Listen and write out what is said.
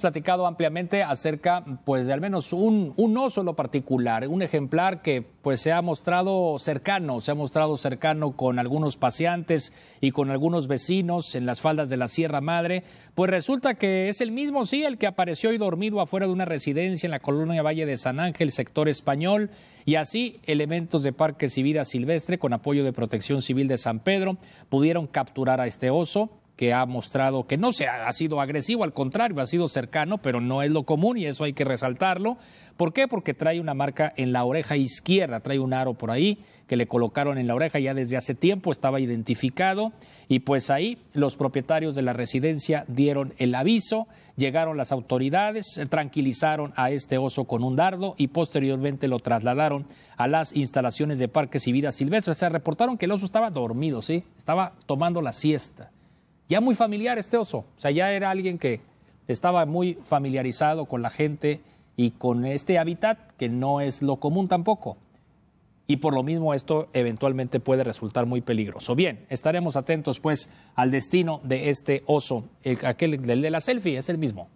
platicado ampliamente acerca, pues, de al menos un, oso lo particular, un ejemplar que, pues, se ha mostrado cercano, se ha mostrado cercano con algunos paseantes y con algunos vecinos en las faldas de la Sierra Madre. Pues resulta que es el mismo, sí, el que apareció y dormido afuera de una residencia en la colonia Valle de San Ángel, sector español, y así elementos de Parques y Vida Silvestre, con apoyo de Protección Civil de San Pedro, pudieron capturar a este oso que ha mostrado que no se ha, sido agresivo, al contrario, ha sido cercano, pero no es lo común y eso hay que resaltarlo. ¿Por qué? Porque trae una marca en la oreja izquierda, trae un aro por ahí que le colocaron en la oreja ya desde hace tiempo, estaba identificado y pues ahí los propietarios de la residencia dieron el aviso, llegaron las autoridades, tranquilizaron a este oso con un dardo y posteriormente lo trasladaron a las instalaciones de parques y vida silvestre. Se reportaron que el oso estaba dormido, ¿sí? Estaba tomando la siesta ya muy familiar este oso, o sea, ya era alguien que estaba muy familiarizado con la gente y con este hábitat que no es lo común tampoco. Y por lo mismo esto eventualmente puede resultar muy peligroso. Bien, estaremos atentos pues al destino de este oso, aquel, del de la selfie es el mismo.